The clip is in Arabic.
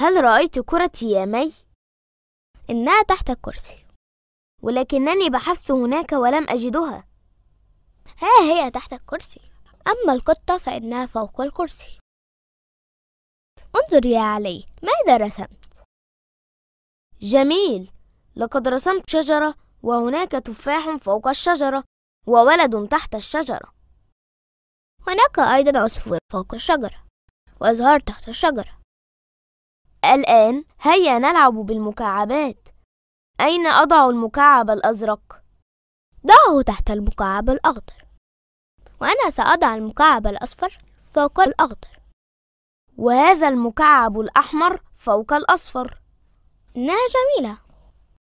هل رأيت كرة مي؟ إنها تحت الكرسي ولكنني بحثت هناك ولم أجدها ها هي تحت الكرسي أما القطة فإنها فوق الكرسي انظر يا علي ماذا رسمت؟ جميل لقد رسمت شجرة وهناك تفاح فوق الشجرة وولد تحت الشجرة هناك أيضا عصفور فوق الشجرة وأزهار تحت الشجرة الآن هيا نلعب بالمكعبات أين أضع المكعب الأزرق؟ ضعه تحت المكعب الأخضر وأنا سأضع المكعب الأصفر فوق الأخضر وهذا المكعب الأحمر فوق الأصفر إنها جميلة